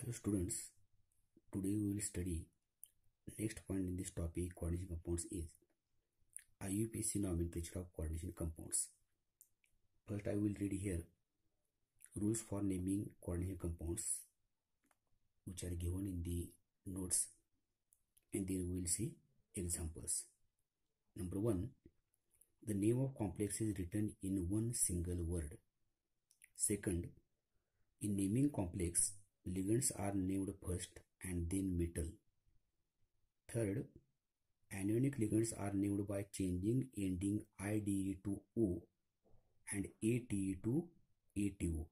Hello students, today we will study next point in this topic coordination compounds is IUPAC nomenclature of coordination compounds. First I will read here rules for naming coordination compounds which are given in the notes and then we will see examples. Number 1. The name of complex is written in one single word. Second, in naming complex, Ligands are named first and then metal. Third, anionic ligands are named by changing ending IDE to O and ATE to ATO.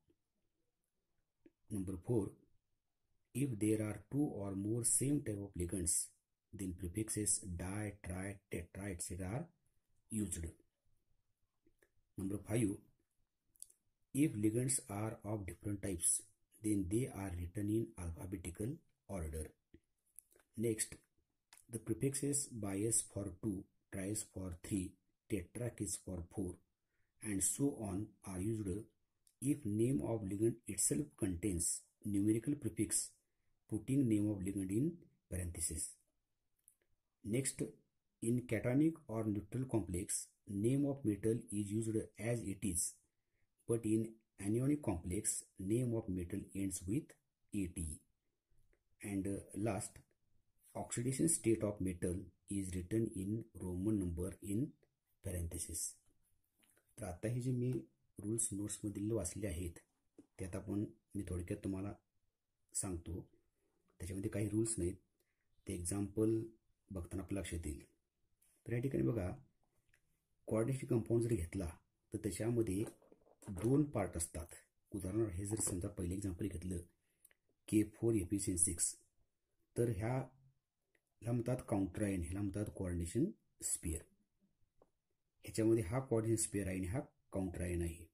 Number 4. If there are two or more same type of ligands, then prefixes di, tri, tetra, etc. are used. Number 5. If ligands are of different types, then they are written in alphabetical order. Next, the prefixes bias for 2, tries for 3, tetrach is for 4 and so on are used if name of ligand itself contains numerical prefix putting name of ligand in parenthesis. Next, in cationic or neutral complex, name of metal is used as it is, but in anionic complex name of metal ends with A e and uh, last oxidation state of metal is written in roman number in parenthesis तर आता हे जे मी rules नोट्समधील वाचले आहेत त्यात आपण मी थोडक्यात तुम्हाला सांगतो त्याच्यामध्ये काही रूल्स नाहीत ते एक्झाम्पल बघताना आपल्या लक्षात येईल तर या ठिकाणी बघा क्वाडिफी कंपाऊंड जर घेतला तर त्याच्यामध्ये दोन पार्ट असतात उदाहरणार्थ हे जर समजा पहिले एक्झाम्पल घेतलं के फोर पी सेन सिक्स तर ह्या ह्याला म्हणतात काउंटर ह्याला म्हणतात कोऑर्डिनेशन स्पेअर ह्याच्यामध्ये हा कॉर्डिनेशन स्पेअर आहे आणि हा आयन आहे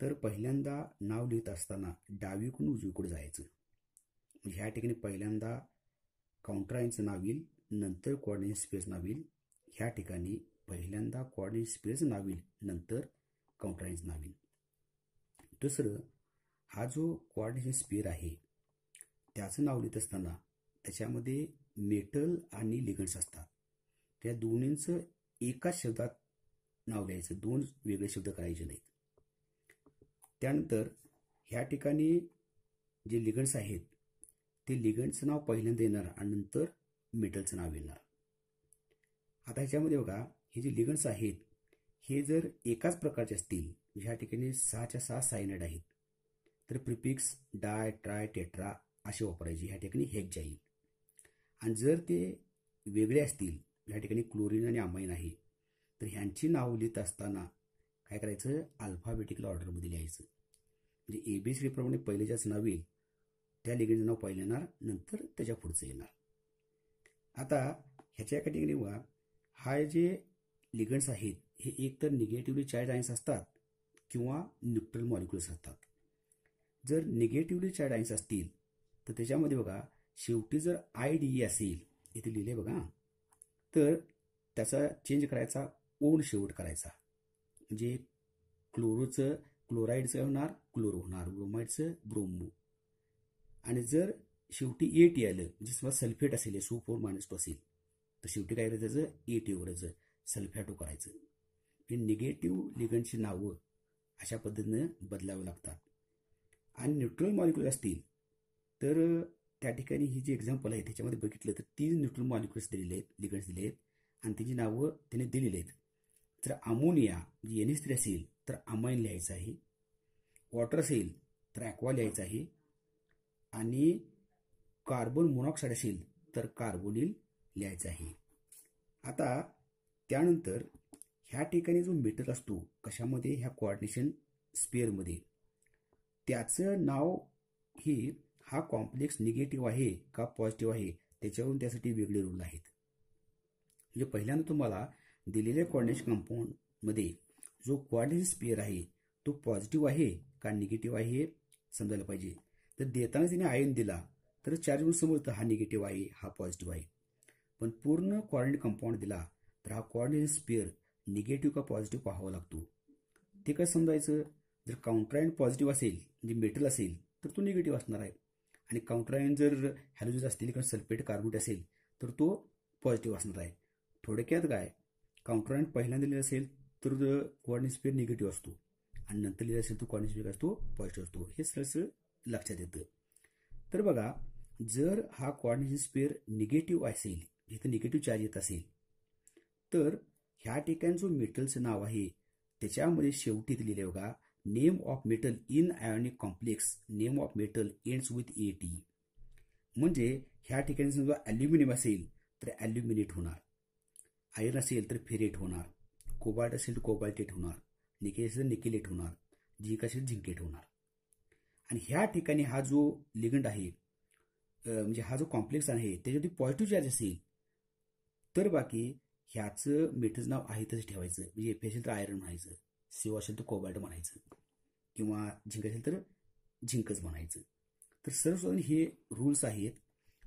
तर पहिल्यांदा नाव लिहित असताना डावीकडून उजवीकडे जायचं म्हणजे ह्या ठिकाणी पहिल्यांदा काउंटरायनचं नाव येईल नंतर कॉर्डिनेशन स्पेअरचं नाव येईल ह्या ठिकाणी पहिल्यांदा कॉर्डिनेशन स्पेअरचं नाव येईल नंतर काउंटराईज नावीन दुसरं हा जो क्वाड हे स्पेअर आहे त्याचं नाव लिहित असताना त्याच्यामध्ये मेटल आणि लिगन्स असतात त्या दोन्हींचं एकाच शब्दात नाव लिहायचं दोन वेगळे शब्द करायचे नाहीत त्यानंतर ह्या ठिकाणी जे लिगन्स आहेत ते लिगन्सचं नाव पहिल्यांदा येणार आणि नंतर मेटलचं नाव येणार आता ह्याच्यामध्ये बघा हे जे लिगन्स आहेत हे जर एकाच प्रकारचे असतील ह्या ठिकाणी सहाच्या सहा सायनाइड आहेत तर प्रिपिक्स डाय ट्राय टेट्रा असे वापरायचे ह्या ठिकाणी हेक जाईल आणि जर ते वेगळे असतील ह्या ठिकाणी क्लोरीन आणि अमाईन आहे तर ह्यांची नाव लिहित असताना काय करायचं अल्फाबेटिकल ऑर्डरमध्ये लिहायचं म्हणजे ए बी सी डीप्रमाणे पहिले ज्याच नाव येईल त्या लिगंडचं नाव पहिले येणार नंतर त्याच्या पुढचं येणार आता ह्याच्या एका ठिकाणी हा जे लिगंड्स आहेत हे तर निगेटिव्हली चार्ज आयन्स असतात किंवा न्यूट्रल मॉलिक्युल्स असतात जर निगेटिव्हली चार्ज आयन्स असतील तर त्याच्यामध्ये बघा शेवटी जर आय डी ई असेल इथे लिहिले बघा तर त्याचा चेंज करायचा ओन शेवट करायचा म्हणजे क्लोरोचं क्लोराईडचं होणार क्लोरो होणार ब्रोमाइडचं ब्रोमो आणि जर शेवटी ए टी आलं म्हणजे समजा सल्फेट असेल सो फोर मायनस टू असेल तर शेवटी काय करायचं ए टी ओरायचं सल्फॅटो करायचं हे निगेटिव्ह लिगनची नावं अशा पद्धतीनं बदलावं लागतात आणि न्यूट्रल मॉलिक्युल असतील तर त्या ठिकाणी ही जी एक्झाम्पल आहे त्याच्यामध्ये बघितलं तर तीन न्यूट्रल मॉलिक्युल्स दिलेले आहेत लिगन्स दिले आहेत आणि त्याची नावं त्याने दिलेली आहेत तर अमोनिया जी एन थ्री असेल तर अमाइन लिहायचं आहे वॉटर असेल तर ॲक्वा लिहायचं आहे आणि कार्बन मोनॉक्साईड असेल तर कार्बोनिल लिहायचं आहे आता त्यानंतर ह्या ठिकाणी जो मीटर असतो कशामध्ये ह्या कॉर्डिनेशन स्पेअरमध्ये त्याचं नाव हे हा कॉम्प्लेक्स निगेटिव्ह आहे का पॉझिटिव्ह आहे त्याच्यावरून त्यासाठी वेगळे रूल आहेत म्हणजे पहिल्यांदा तुम्हाला दिलेल्या कॉर्डिनेशन कंपाऊंडमध्ये जो कॉर्डिनेशन स्पेअर आहे तो पॉझिटिव्ह आहे का निगेटिव्ह आहे हे समजायला पाहिजे तर देताना त्याने आयन दिला तर चार्ज समजतं हा निगेटिव्ह आहे हा पॉझिटिव्ह आहे पण पूर्ण कॉर्डिनेट कंपाऊंड दिला तर हा कॉर्डिनेशन स्पेअर निगेटिव्ह का पॉझिटिव्ह पाहावा लागतो ते काय समजायचं जर काउंट्रायन पॉझिटिव्ह असेल म्हणजे मेटल असेल तर तो निगेटिव्ह असणार आहे आणि काउंट्रायन जर हॅलोजन्स असतील किंवा सल्फेट कार्बोनेट असेल तर तो पॉझिटिव्ह असणार आहे थोडक्यात काय काउंट्रायन पहिल्यांदा लिहिलं असेल तर कॉर्निस्पियर निगेटिव्ह असतो आणि नंतर लिहिलं असेल तर स्पेअर तो पॉझिटिव्ह असतो हे सरसळ लक्षात येतं तर बघा जर हा कॉर्निशन स्पेअर निगेटिव्ह असेल इथं निगेटिव्ह चार्ज येत असेल तर ह्या ठिकाणी जो मेटलचं नाव आहे त्याच्यामध्ये शेवटी दिलेले बघा name of metal in ionic complex name of metal ends with A T म्हणजे ह्या ठिकाणी जो ॲल्युमिनियम असेल तर ॲल्युमिनेट होणार आयर्न असेल तर फेरेट होणार कोबाल्ट असेल तर कोबाल्टेट होणार निकेल असेल तर निकेलेट होणार झिंक असेल झिंकेट होणार आणि ह्या ठिकाणी हा जो लिगंड आहे म्हणजे हा जो कॉम्प्लेक्स आहे त्याच्यावरती पॉझिटिव्ह चार्ज असेल तर बाकी ह्याचं मिठाचं नाव आहे तसं ठेवायचं म्हणजे एफ असेल तर आयरन म्हणायचं सेव असेल तर कोबाल्ट म्हणायचं किंवा झिंक असेल तर झिंकच म्हणायचं तर सर्वसाधारण हे रूल्स आहेत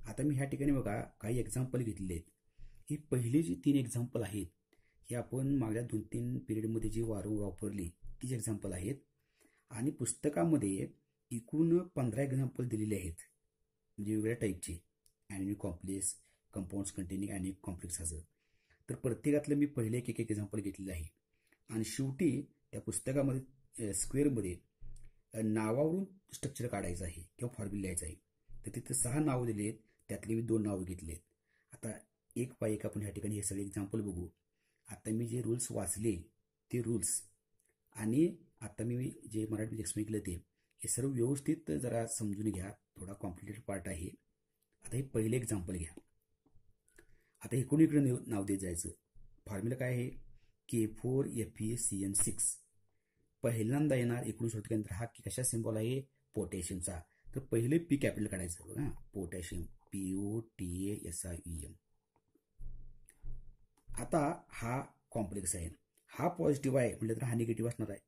आता मी ह्या ठिकाणी बघा काही एक्झाम्पल घेतले आहेत ही पहिली जी तीन एक्झाम्पल आहेत हे आपण मागल्या दोन तीन पिरियडमध्ये जी वारंवार वापरली तीच एक्झाम्पल आहेत आणि पुस्तकामध्ये एकूण पंधरा एक्झाम्पल दिलेले आहेत म्हणजे वेगवेगळ्या टाईपचे anionic complex compounds containing anionic complex असं तर प्रत्येकातलं मी पहिले एक एक एक्झाम्पल घेतलेलं आहे आणि शेवटी त्या पुस्तकामध्ये स्क्वेअरमध्ये नावावरून स्ट्रक्चर काढायचं आहे किंवा फॉर्म्युला लिहायचं आहे तर तिथं सहा नावं दिली आहेत मी दोन नावं घेतले आहेत आता एक पाय एक आपण ह्या ठिकाणी हे सगळे एक्झाम्पल बघू आता मी जे रूल्स वाचले ते रूल्स आणि आता मी जे मराठी एक्सप्लेन केलं ते हे सर्व व्यवस्थित जरा समजून घ्या थोडा कॉम्प्लिकेटेड पार्ट आहे आता हे पहिले एक्झाम्पल घ्या आता इकडून नाव देत जायचं फॉर्म्युला काय आहे K four F A C N six पहिल्यांदा येणार एकूण शोधल्यानंतर हा कशा सिंबॉल आहे पोटॅशियमचा तर पहिले पी कॅपिटल काढायचं बघा potassium P O T S I E M आता हा कॉम्प्लेक्स आहे हा पॉझिटिव्ह आहे म्हटलं तर हा निगेटिव्ह असणार आहे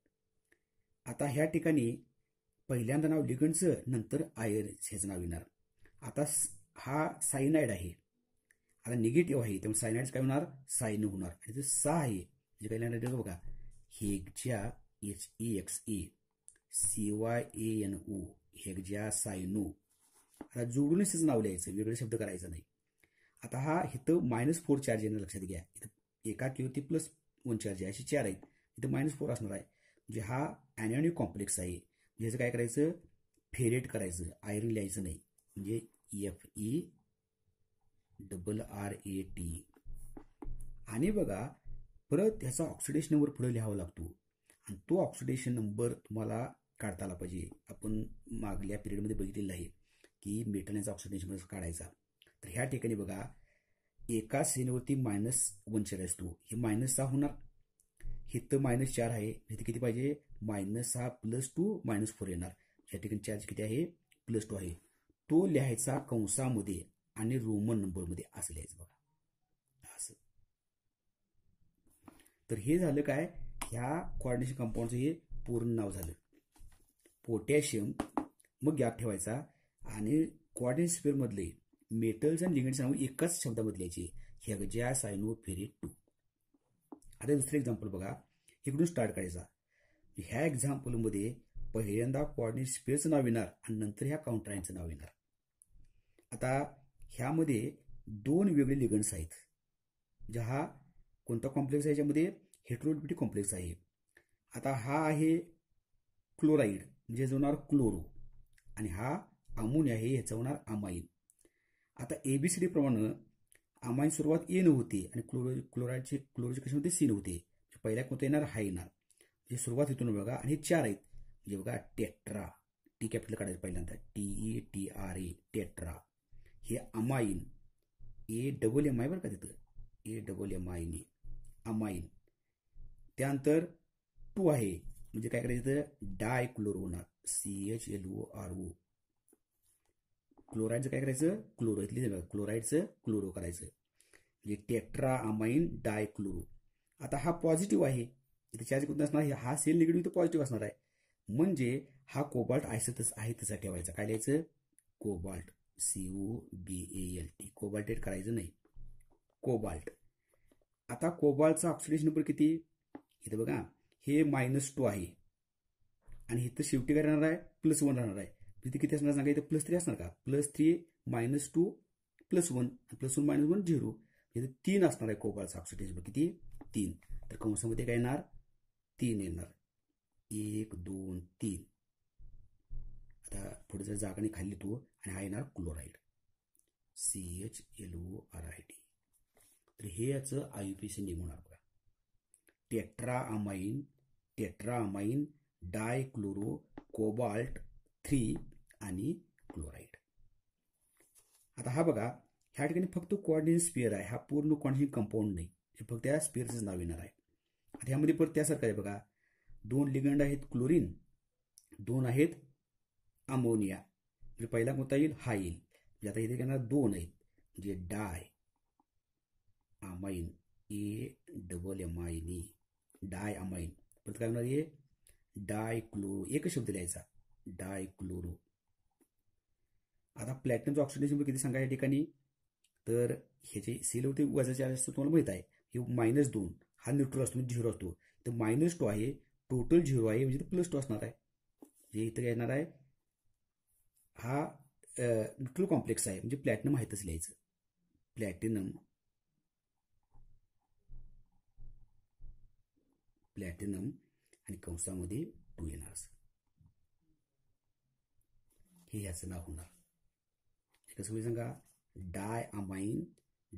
आता ह्या ठिकाणी पहिल्यांदा नाव लिगंडचं नंतर आयर ह्याचं नाव येणार आता हा सायनाइड आहे आता निगेटिव्ह आहे त्यामुळे सायनाइड काय होणार सायनो होणार आणि जे सा आहे म्हणजे पहिल्या राहिलेलं बघा hexa H E X A C Y A N O hexa cyano आता जोडूनच त्याचं नाव लिहायचं वेगळे शब्द करायचा नाही आता हा इथं मायनस फोर चार्ज येणं लक्षात घ्या इथं एका किंवा ती प्लस वन चार्ज आहे अशी चार आहेत इथं मायनस फोर असणार आहे म्हणजे हा अॅनॉनिक कॉम्प्लेक्स आहे म्हणजे काय करायचं फेरेट करायचं आयरन लिहायचं नाही म्हणजे F E e double R A T आणि बघा परत ह्याचा ऑक्सिडेशन नंबर पुढे लिहावा लागतो आणि तो ऑक्सिडेशन नंबर तुम्हाला काढता आला पाहिजे आपण मागल्या पिरियडमध्ये बघितलेलं आहे की मेटलचा ऑक्सिडेशन नंबर काढायचा तर ह्या ठिकाणी बघा एका सेलवरती मायनस वन शेअर असतो हे मायनस सहा होणार हे तर मायनस चार आहे इथे किती पाहिजे मायनस सहा प्लस टू मायनस फोर येणार या ठिकाणी चार्ज किती आहे प्लस टू आहे तो लिहायचा कंसामध्ये आणि रोमन नंबरमध्ये असल्याच बघा असं तर हे झालं काय ह्या कॉर्डिनेशन कंपाऊंडचं हे पूर्ण नाव झालं पोटॅशियम मग गॅप ठेवायचा आणि कॉर्डिनेट मधले मेटल्स आणि लिगेंड्स नाव एकाच शब्दामध्ये लिहायचे हेग्जा सायनो फेरी टू आता दुसरं एक्झाम्पल बघा इकडून स्टार्ट करायचा ह्या एक्झाम्पलमध्ये पहिल्यांदा कॉर्डिनेट स्पेअरचं नाव येणार आणि नंतर ह्या काउंटरांचं नाव येणार आता ह्यामध्ये दोन वेगळे लिगंड्स आहेत ज्या हा कोणता कॉम्प्लेक्स आहे ज्यामध्ये हेट्रोलिपिटिक कॉम्प्लेक्स आहे आता हा आहे क्लोराईड म्हणजे होणार क्लोरो आणि हा अमोनिया आहे ह्याचा होणार अमाईन आता एबीसीडी प्रमाणे अमाईन सुरुवात न होते आणि क्लोरो क्लोराईडचे क्लोरोचे कशामध्ये होते सीन होते पहिल्या कोणता येणार हा येणार म्हणजे सुरुवात इथून बघा आणि हे चार आहेत म्हणजे बघा टेट्रा टी कॅपिटल काढायचं पहिल्यांदा T E T R A tetra हे amine A double M I बरं का तिथं ए डबल एम आय ने अमाईन त्यानंतर टू आहे म्हणजे काय करायचं तिथं di C H L O R O क्लोराईडचं काय करायचं क्लोरो इथली क्लोराईडचं क्लोरो करायचं म्हणजे टेक्ट्रा अमाईन डाय क्लोरो आता हा पॉझिटिव्ह आहे इथे चार्ज कोणता असणार आहे हा सेल निगेटिव्ह तर पॉझिटिव्ह असणार आहे म्हणजे हा कोबाल्ट आयसतच आहे तसा ठेवायचा काय लिहायचं cobalt C O B A L T cobaltate करायचं नाही कोबाल्ट आता कोबाल्टचा ऑक्सिडेशन नंबर किती इथं बघा हे मायनस टू आहे आणि इथं शेवटी काय राहणार आहे प्लस वन राहणार आहे तिथे म्हणजे किती असणार सांगा इथं प्लस थ्री असणार का plus three minus two plus one plus one minus one zero इथं तीन असणार आहे कोबाल्टचा ऑक्सिडेशन नंबर किती तीन तर कंसामध्ये काय येणार तीन येणार एक दोन तीन आता पुढे जर जागाने खाल्ली तो आणि हा येणार chloride C H L O R I D तर हे याचं आयुपीसी होणार बघा tetra amine tetra amine di chloro cobalt three आणि क्लोराईड आता हा बघा ह्या ठिकाणी फक्त कॉर्डिनेट स्पिअर आहे हा पूर्ण कोणीही कंपाऊंड नाही हे फक्त या स्पियरचंच नाव येणार आहे आता ह्यामध्ये परत त्यासारखं आहे बघा दोन लिगंड आहेत क्लोरीन दोन आहेत अमोनिया म्हणजे पहिला कोणता येईल हा येईल म्हणजे आता इथे त्यांना दोन आहेत म्हणजे di amine A double M I E di amine परत काय होणार आहे डाय क्लोरो एकच शब्द लिहायचा डाय क्लोरो आता प्लॅटिनमचं ऑक्सिडेशन किती सांगा या ठिकाणी तर ह्याचे सेल होते वजाचे असतो तुम्हाला माहित आहे हे मायनस दोन हा न्यूट्रल असतो म्हणजे झिरो असतो तर मायनस टू आहे टोटल झिरो आहे म्हणजे प्लस टू असणार आहे जे म्हणजे इथं येणार आहे हा लिटल कॉम्प्लेक्स आहे म्हणजे प्लॅटिनम आहेतच लिहायचं प्लॅटिनम प्लॅटिनम आणि कंसामध्ये टू येणार हे ह्याचं नाव होणार हे कसं मी सांगा di amine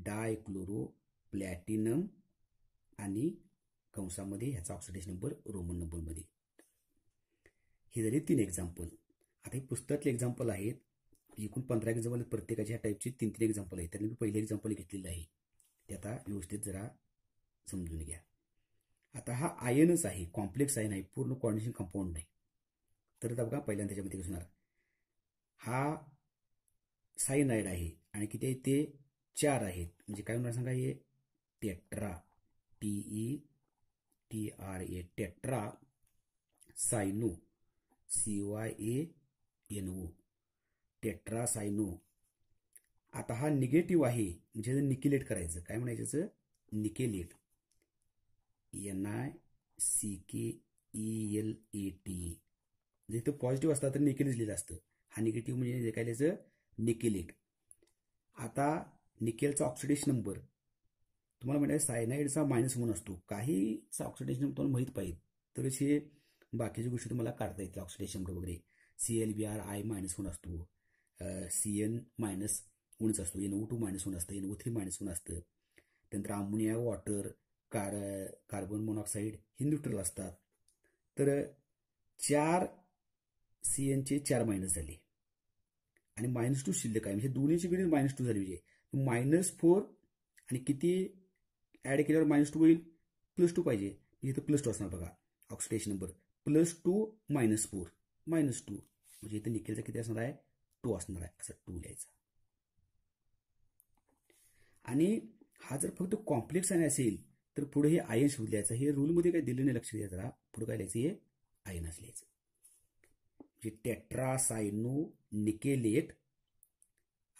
di chloro platinum आणि कंसामध्ये ह्याचा ऑक्सिडेशन नंबर रोमन नंबरमध्ये हे झाले तीन एक्झाम्पल आता हे पुस्तकातले एक्झाम्पल आहेत एकूण पंधरा एक्झाम्पल प्रत्येकाच्या ह्या टाईपची तीन तीन एक्झाम्पल आहेत त्याने मी पहिले एक्झाम्पल घेतलेली आहे ते आता व्यवस्थित जरा समजून घ्या आता हा आयनच आहे कॉम्प्लेक्स आयन आहे पूर्ण कॉर्डिनेशन कंपाऊंड नाही तर बघा पहिल्यांदा त्याच्यामध्ये दिसणार हा सायनाईड आहे आणि किती आहे ते चार आहेत म्हणजे काय म्हणणार सांगा हे tetra T E T R A tetra cyano C Y A N O tetracyano आता हा निगेटिव्ह आहे म्हणजे निकेलेट करायचं काय म्हणायचं nickelate N I C K E L A T जर इथं पॉझिटिव्ह असतात तर निकेलेट लिहिलं असतं हा निगेटिव्ह म्हणजे काय लिहायचं निकेलेट आता निकेलचा ऑक्सिडेशन नंबर तुम्हाला म्हणजे सायनाईडचा मायनस म्हणून असतो काहीचा ऑक्सिडेशन तुम्हाला माहीत पाहिजे तर असे बाकीच्या गोष्टी तुम्हाला काढता येतील ऑक्सिडेशन नंबर वगैरे C L B R I minus one असतो सी एन मायनस वनच असतो N O two minus one असतं N O three minus one असतं त्यानंतर ammonia water car carbon monoxide हे न्यूट्रल असतात तर चार सी एनचे चार मायनस झाले आणि मायनस टू शिल्लक आहे म्हणजे दोन्हीची बेरीज मायनस टू झाली म्हणजे मायनस फोर आणि किती ॲड केल्यावर मायनस टू होईल प्लस टू पाहिजे म्हणजे इथं प्लस टू असणार बघा oxidation number plus two minus four minus two म्हणजे इथे निकेलचा किती असणार आहे टू असणार आहे असं टू लिहायचा आणि हा जर फक्त कॉम्प्लेक्स आहे असेल तर पुढे हे आयन शोध लिहायचं हे रूलमध्ये काय दिलं नाही लक्ष द्या जरा पुढे काय लिहायचं हे आयन लिहायचं म्हणजे टेट्रासायनो निकेलेट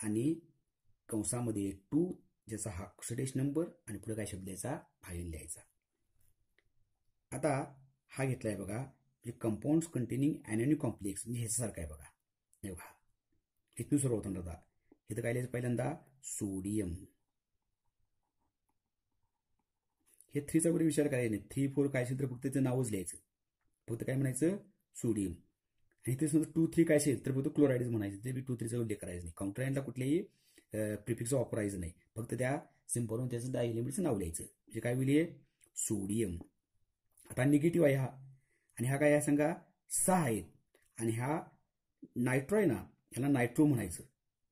आणि कंसामध्ये टू ज्याचा हा सडेश नंबर आणि पुढे काय शब्द लिहायचा आयन लिहायचा आता हा घेतलाय बघा म्हणजे कंपाऊंड कंटेनिंग अॅनोनी कॉम्प्लेक्स म्हणजे ह्याच्यासारखं आहे बघा हे बघा इथून सुरू होतं दादा इथं काय लिहायचं पहिल्यांदा सोडियम हे थ्रीचा कुठे विचार करायचा नाही थ्री फोर काय असेल तर फक्त त्याचं नावच लिहायचं फक्त काय म्हणायचं सोडियम आणि ते समजा टू थ्री काय असेल तर फक्त क्लोराईडच म्हणायचं ते टू थ्रीचा उल्लेख करायचं नाही काउंटराईनला कुठलेही प्रिफिक्स वापरायचं नाही फक्त त्या सिम्पलवरून त्याचं त्या एलिमेंटचं नाव लिहायचं म्हणजे काय होईल सोडियम आता निगेटिव्ह आहे हा आणि हा काय आहे सांगा सहा आहेत आणि हा नायट्रो आहे ना याला नायट्रो म्हणायचं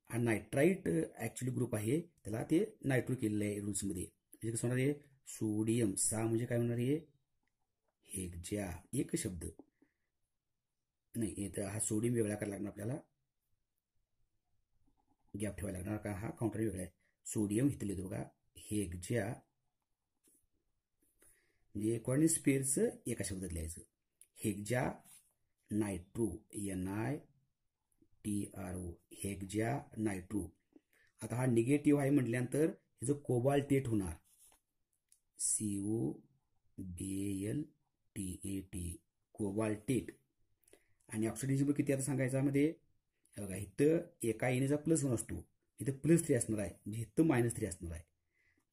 हा नायट्राईट ऍक्च्युली ग्रुप आहे त्याला ते नायट्रो केलेलं आहे रूल्समध्ये म्हणजे कसं होणार आहे सोडियम सहा म्हणजे काय होणार आहे ज्या एक शब्द नाही हा सोडियम वेगळा करायला लागणार आपल्याला गॅप ठेवायला लागणार का हा काउंटर वेगळा आहे सोडियम घेतले तो हेग ज्या म्हणजे कॉर्निस्पियरचं एका शब्दात लिहायचं ज्या nitro N I T R O hexa nitro आता हा निगेटिव्ह आहे म्हटल्यानंतर जो कोबाल्टेट होणार C O B L T A T cobaltate आणि ऑक्सिडेशन किती आता सांगायचा मध्ये बघा इथं एका एनेचा प्लस वन असतो इथं प्लस थ्री असणार आहे म्हणजे इथं मायनस थ्री असणार आहे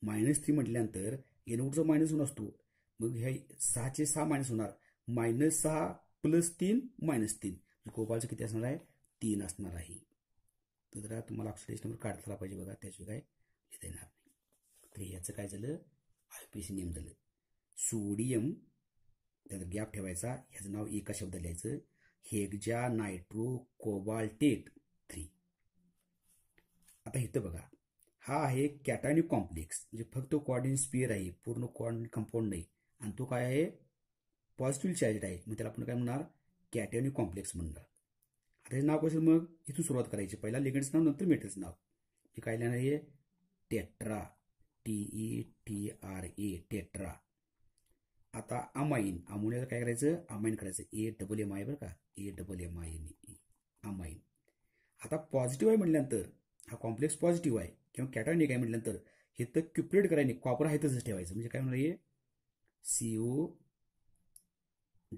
मायनस थ्री म्हटल्यानंतर एनवूडचा मायनस वन असतो मग हे सहाचे सहा मायनस होणार मायनस सहा प्लस तीन मायनस तीन म्हणजे कोबालचं किती असणार आहे तीन असणार आहे तर जरा तुम्हाला ऑक्सिडेशन नंबर काढायला पाहिजे बघा त्याशिवाय काय लिहिता येणार नाही तर याचं काय झालं आय पी नियम झालं सोडियम त्यानंतर गॅप ठेवायचा याचं नाव एका शब्द लिहायचं हेगजा नायट्रो कोबाल्टेट थ्री आता इथं बघा हा आहे कॅटानिक कॉम्प्लेक्स म्हणजे फक्त क्वाडिन स्पियर आहे पूर्ण कॉर्डिन कंपाऊंड नाही आणि तो काय आहे पॉझिटिव्ह चार्ज आहे मग त्याला आपण काय म्हणणार कॅटेनिक कॉम्प्लेक्स म्हणणार आता हे नाव कसं मग इथून सुरुवात करायची पहिला लिगेंडचं नाव नंतर मेटलचं नाव हे काय लिहिणार आहे tetra T E T R A tetra आता अमाईन अमोनियाला काय करायचं अमाईन करायचं ए डबल एम आय बरं का A double M I N amine आता पॉझिटिव्ह आहे म्हटल्यानंतर हा कॉम्प्लेक्स पॉझिटिव्ह आहे किंवा कॅटॉनिक आहे म्हटल्यानंतर हे तर क्युपरेट करायने कॉपर आहे तसंच ठेवायचं म्हणजे काय म्हणणार C C O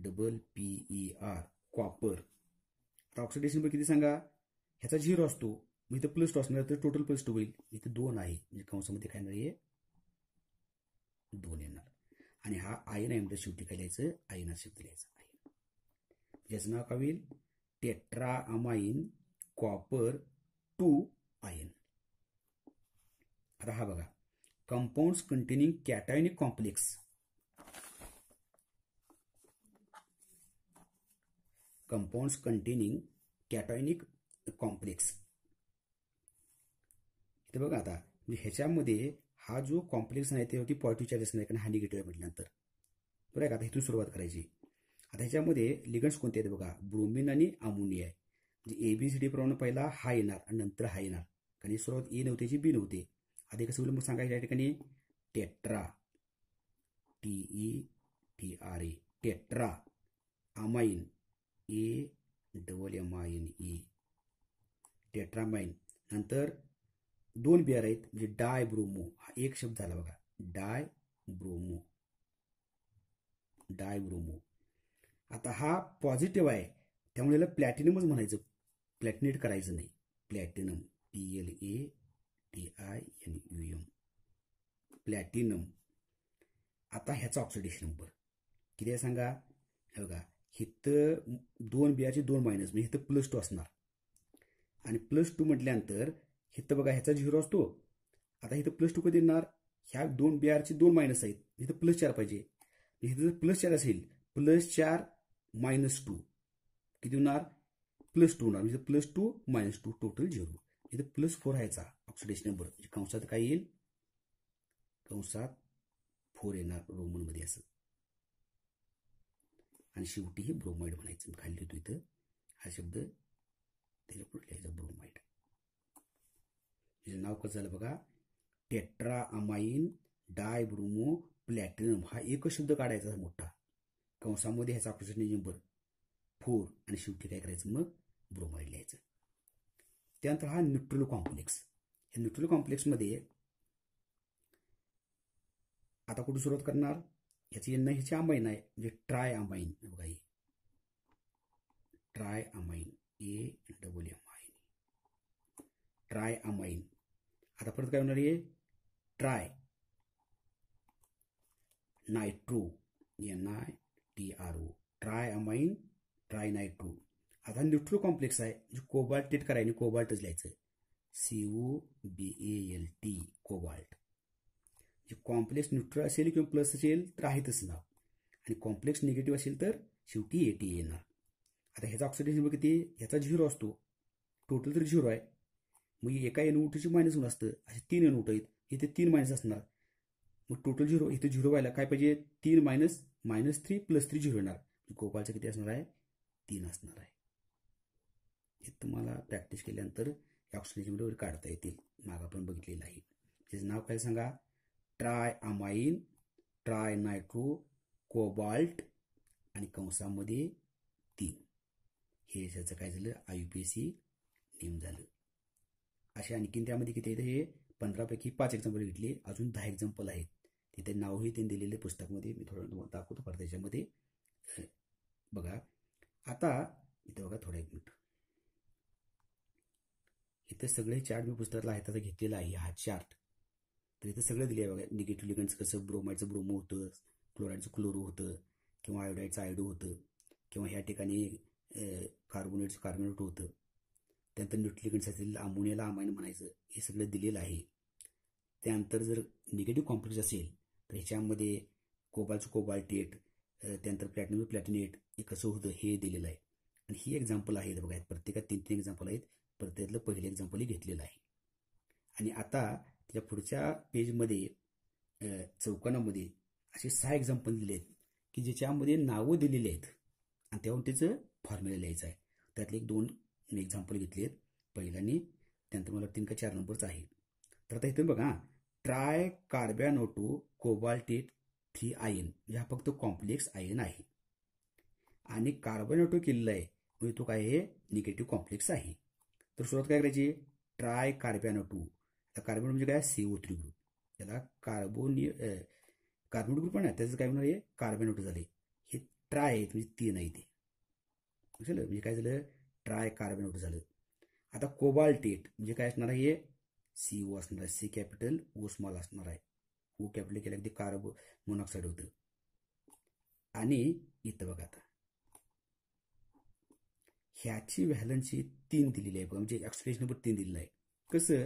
double P E R copper आता ऑक्सिडेशन किती सांगा ह्याचा झिरो असतो मग इथं प्लस टू असणार तर टोटल प्लस टू होईल इथे दोन आहे म्हणजे कंसामध्ये काय येणार दोन येणार आणि हा आयन आहे म्हणजे शेवटी काय लिहायचं आयनार शब्द लिहायचं आहे याचं नाव काय होईल tetra amine copper two ion आता हा बघा compound containing cationic complex compounds containing cationic complex इथे बघा आता म्हणजे ह्याच्यामध्ये हा जो कॉम्प्लेक्स नाही ते होती चार्जेस नाही कारण हा निगेटिव्ह आहे म्हटल्यानंतर बरं का आता इथून सुरुवात करायची आता ह्याच्यामध्ये लिगन्स कोणते आहेत बघा ब्रोमिन आणि अमोनिया म्हणजे ए बी सी डी प्रमाणे पहिला हा येणार आणि नंतर हा येणार कारण सुरुवात ए नव्हते जी बी नव्हते आता कसं बोलून मग सांगायचं या ठिकाणी tetra T E T R A tetra amine A double M I N A tetramine नंतर दोन बिअर आहेत म्हणजे डाय ब्रोमो हा एक शब्द झाला बघा डाय ब्रोमो डाय ब्रोमो आता हा पॉझिटिव्ह आहे त्यामुळे याला प्लॅटिनमच म्हणायचं प्लॅटिनेट करायचं नाही platinum P L A T I N U M platinum आता ह्याचा ऑक्सिडेशन नंबर किती आहे सांगा हे बघा इथं दोन बियाचे दोन मायनस म्हणजे इथं प्लस टू असणार आणि प्लस टू म्हटल्यानंतर इथं बघा ह्याचा झिरो असतो आता इथं प्लस टू कधी येणार ह्या दोन आरचे दोन मायनस आहेत इथं प्लस चार पाहिजे इथं प्लस चार असेल प्लस चार मायनस टू किती होणार प्लस टू होणार म्हणजे plus two minus two total zero इथं प्लस फोर ह्याचा ऑक्सिडेशन नंबर म्हणजे कंसात काय येईल कंसात फोर येणार रोमनमध्ये असं आणि शेवटी हे ब्रोमाइड म्हणायचं खाल्ली होतो इथं हा शब्द त्याच्या पुढे लिहायचा ब्रोमाइड नाव कसं झालं बघा tetra amine di bromo platinum हा एक शब्द काढायचा मोठा कंसामध्ये ह्याचा ऑपरेशन नंबर फोर आणि शेवटी काय करायचं मग ब्रोमाइड लिहायचं त्यानंतर हा न्यूट्रल कॉम्प्लेक्स या न्यूट्रल कॉम्प्लेक्समध्ये आता कुठून सुरुवात करणार याची एन ह्याची अंबाईन आहे म्हणजे ट्राय अमाइन बघा ही tri amine A double M I tri amine आता परत काय होणार आहे tri nitro N I T R O tri amine tri nitro आता न्यूट्रो कॉम्प्लेक्स आहे म्हणजे कोबाल्टेट करायने कोबाल्टच लिहायचं C O B A L T cobalt जे कॉम्प्लेक्स न्यूट्रल असेल किंवा प्लस असेल तर आहेतच ना आणि कॉम्प्लेक्स निगेटिव्ह असेल तर शेवटी एटी येणार आता ह्याचा ऑक्सिडेशन किती ह्याचा झिरो असतो टोटल तर झिरो आहे मग एका एनवोटीची मायनस होऊन असतं असे तीन एनवोट आहेत इथे तीन मायनस असणार मग टोटल झिरो इथे झिरो व्हायला काय पाहिजे तीन minus minus three plus three zero येणार गोपालचं किती असणार आहे तीन असणार आहे हे तुम्हाला प्रॅक्टिस केल्यानंतर ऑक्सिडेशन नंबर काढता येतील मागं आपण बघितलेलं आहे त्याचं नाव काय सांगा ट्राय ट्राय ट्रायनायट्रो कोबाल्ट आणि कंसामध्ये तीन हे त्याचं काय झालं आय पी सी नेम झालं अशा आणखीन त्यामध्ये किती येतं हे पंधरापैकी पाच एक्झाम्पल घेतले अजून दहा एक्झाम्पल आहेत तिथे नावही त्यांनी दिलेले पुस्तकमध्ये मी थोडं दाखवतो फार त्याच्यामध्ये बघा आता इथं बघा थोडं एक मिनिट इथं सगळे चार्ट मी पुस्तकातला आहे त्याचा घेतलेला आहे हा चार्ट तर इथं सगळं दिले आहे बघा निगेटिव्ह लिगंडचं कसं ब्रोमाइडचं ब्रोमो होतं क्लोराईडचं क्लोरो होतं किंवा आयोडाईडचं आयडो होतं किंवा ह्या ठिकाणी कार्बोनेटचं कार्बोनेट होतं त्यानंतर न्यूट्रिलिगंड्स असेल अमोनियाला अमाईन म्हणायचं हे सगळं दिलेलं आहे त्यानंतर जर निगेटिव्ह कॉम्प्लेक्स असेल तर ह्याच्यामध्ये कोबालचं कोबाल्टेट त्यानंतर प्लॅटिनम प्लॅटिनेट हे कसं होतं हे दिलेलं आहे आणि ही एक्झाम्पल आहेत बघा प्रत्येकात तीन तीन एक्झाम्पल आहेत प्रत्येकातलं पहिलं एक्झाम्पलही घेतलेलं आहे आणि आता त्याच्या पुढच्या पेजमध्ये चौकानामध्ये असे सहा एक्झाम्पल दिले आहेत की ज्याच्यामध्ये नावं दिलेली आहेत आणि त्याहून त्याचं फॉर्म्युला लिहायचं आहे त्यातले एक दोन एक्झाम्पल घेतले आहेत पहिल्याने त्यानंतर मला तीन का चार नंबरचा आहे तर आता इथून बघा tri carbonato cobaltate three ion हा फक्त कॉम्प्लेक्स आयन आहे आणि कार्बोनेटो केलेला आहे म्हणजे तो काय हे निगेटिव्ह कॉम्प्लेक्स आहे तर सुरुवात काय करायची ट्राय कार्बॅनोटो तर कार्बन म्हणजे काय सी ओ थ्री ग्रुप याला कार्बोनि कार्बोनेट ग्रुप आहे त्याचं काय म्हणणार हे कार्बोनेट झाले हे ट्राय आहेत म्हणजे तीन आहे ते समजलं म्हणजे काय झालं ट्राय कार्बोनेट झालं आता कोबाल्टेट म्हणजे काय असणार आहे सी ओ असणार आहे सी कॅपिटल ओ स्मॉल असणार आहे ओ कॅपिटल केलं ते कार्बो मोनॉक्साईड होतं आणि इथं बघा आता ह्याची व्हॅलन्सी तीन दिलेली आहे बघा म्हणजे एक्सप्लेनेशन नंबर तीन दिलेलं आहे कसं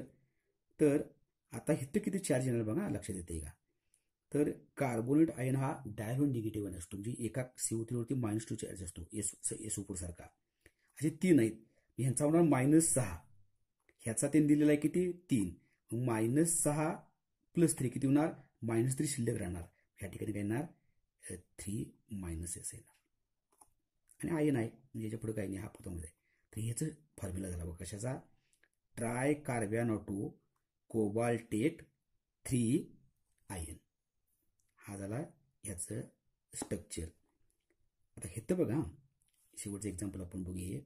तर आता हिथं किती चार्ज येणार बघा लक्षात येते का तर कार्बोनेट आयन हा डायहोन निगेटिव्ह आयन असतो म्हणजे एका सीओ थ्रीवरती मायनस टू चार्ज असतो एस फोर सारखा असे तीन आहेत ह्यांचा होणार मायनस सहा ह्याचा त्यांनी दिलेला आहे किती तीन मायनस सहा प्लस थ्री किती होणार मायनस थ्री शिल्लक राहणार ह्या ठिकाणी काय येणार थ्री मायनस एस येणार आणि आयन आहे म्हणजे याच्या पुढे काय नाही हा प्रथमच आहे तर ह्याचं फॉर्म्युला झाला बघा कशाचा tri carbonato cobaltate three ion हा झाला याचं स्ट्रक्चर आता हे तर बघा शेवटचं एक्झाम्पल आपण बघूया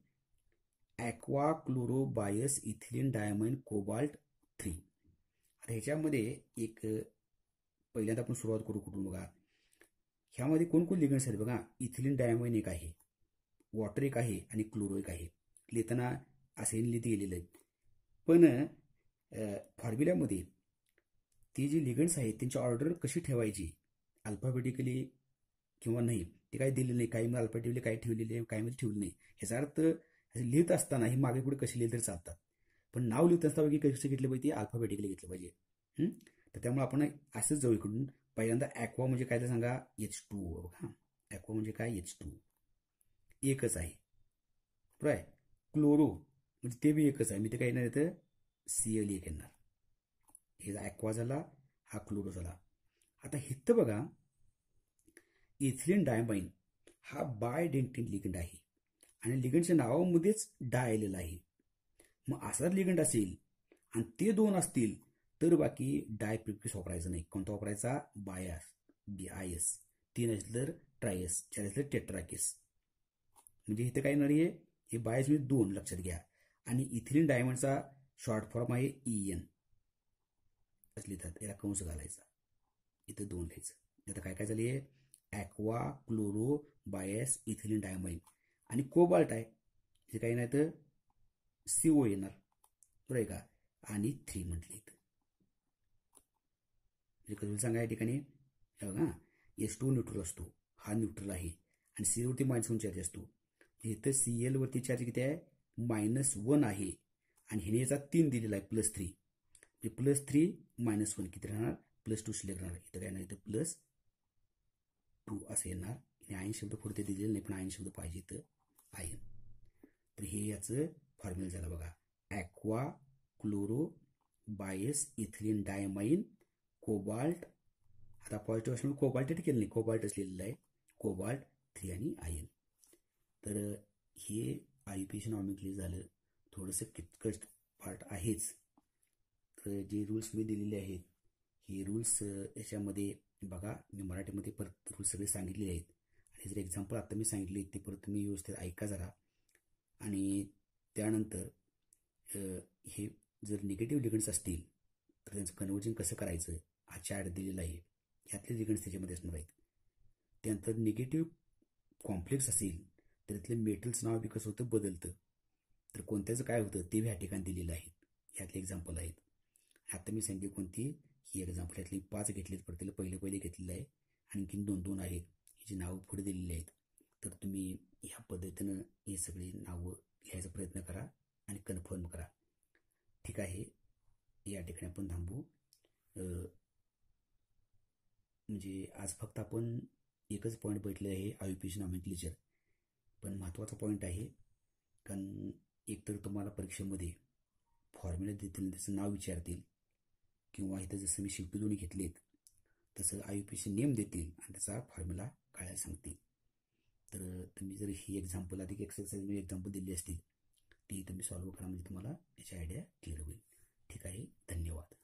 aqua chlorobis ethylene diamine cobalt three आता ह्याच्यामध्ये एक पहिल्यांदा आपण सुरुवात करू कुठून बघा ह्यामध्ये कोण लिगन्स आहेत बघा इथिलिन डायमंड एक आहे वॉटर एक आहे आणि क्लोरो एक आहे लिहिताना असे लिहित गेलेलं आहे पण फॉर्म्युल्यामध्ये ती जी लिगंड्स आहेत त्यांची ऑर्डर कशी ठेवायची अल्फाबेटिकली किंवा नाही ते काही दिलेलं नाही काही मग अल्फाबेटिकली काय ठेवलेले आहे काय ठेवले नाही ह्याचा अर्थ लिहित असताना हे मागे पुढे कशी लिहिले तरी चालतात पण नाव लिहित असताना कशी घेतलं पाहिजे अल्फाबेटिकली घेतलं पाहिजे तर त्यामुळे आपण असंच जाऊ इकडून पहिल्यांदा ॲक्वा म्हणजे काय तर सांगा एच टू बघा ॲक्वा म्हणजे काय एच टू एकच आहे बरोबर क्लोरो म्हणजे ते बी एकच आहे मी ते काही नाही तर सी एल एक येणार हे ॲक्वा झाला हा क्लोरो झाला आता हिथं बघा इथिलिन डायमाइन हा बायडेंटिन लिगंड आहे आणि लिगंडच्या नावामध्येच डाय आलेला आहे मग असा लिगंड असेल आणि ते दोन असतील तर बाकी डायप्रिक्स वापरायचं नाही कोणता वापरायचा बायस डी आय एस तीन असेल तर ट्रायस चार तर टेट्राकेस म्हणजे इथं काय येणार आहे हे बायस मी दोन लक्षात घ्या आणि इथिलिन डायमंडचा शॉर्ट फॉर्म आहे ई e एन लिहितात याला कंस घालायचा इथं दोन घ्यायचं आता काय काय झाली आहे aqua chloro bis ethylene diamine आणि कोबाल्ट आहे हे काही नाही तर सीओ येणार बरं आहे का आणि थ्री म्हटले इथं म्हणजे कसं सांगा या ठिकाणी बघा एस टू न्यूट्रल असतो हा न्यूट्रल आहे आणि सीवरती मायनस वन चार्ज असतो इथं सी वरती चार्ज किती आहे मायनस वन आहे आणि हिने याचा तीन दिलेला आहे प्लस थ्री म्हणजे प्लस थ्री मायनस वन किती राहणार प्लस टू शिल्लक राहणार इथं काय नाही इथं प्लस टू असं येणार हे आयन शब्द पुढे दिलेला नाही पण आयन शब्द पाहिजे इथं आयन तर हे याचं फॉर्म्युला झालं बघा aqua chloro bis ethylene diamine cobalt आता पॉझिटिव्ह असल्यामुळे कोबाल्ट केलं नाही कोबाल्ट असलेलं आहे कोबाल्ट थ्री आणि आयन तर हे आयुपेशन ऑमिकली झालं थोडंसं किचकट पार्ट आहेच तर जे रूल्स मी दिलेले आहेत हे रूल्स याच्यामध्ये बघा मी मराठीमध्ये परत रूल्स सगळे सांगितलेले आहेत आणि जर एक्झाम्पल आता मी सांगितले ते परत तुम्ही व्यवस्थित ऐका जरा आणि त्यानंतर हे जर निगेटिव्ह लिगन्स असतील तर त्यांचं कन्वर्जन कसं करायचं हा चार्ट दिलेला आहे यातले डिफेन्स त्याच्यामध्ये असणार आहेत त्यानंतर निगेटिव्ह कॉम्प्लेक्स असेल तर त्यातले मेटल्स नाव विकस होतं बदलतं तर कोणत्याचं काय होतं ते ह्या ठिकाणी दिलेलं आहे ह्यातले एक्झाम्पल आहेत आता मी सांगते कोणती ही एक्झाम्पल यातले पाच घेतलीत पडतील पहिले पहिले घेतलेलं आहे आणखीन दोन दोन आहेत ह्याची नावं पुढे दिलेली आहेत तर तुम्ही ह्या पद्धतीनं हे सगळी नावं लिहायचा प्रयत्न करा आणि कन्फर्म करा ठीक आहे या ठिकाणी आपण थांबू म्हणजे आज फक्त आपण एकच पॉईंट बघितलेला आहे आयुपीची नॉमेक्लेचर पण महत्त्वाचा पॉईंट आहे कारण एकतर तुम्हाला परीक्षेमध्ये फॉर्म्युला देतील त्याचं नाव विचारतील किंवा इथं जसं मी शिल्पी दोन्ही घेतलेत तसं आय नियम नेम देतील आणि त्याचा फॉर्म्युला काढायला सांगतील तर तुम्ही जर ही एक्झाम्पल अधिक एक्सरसाइज मी एक्झाम्पल दिली असतील ती तुम्ही सॉल्व्ह करा म्हणजे तुम्हाला याची आयडिया क्लिअर होईल ठीक आहे धन्यवाद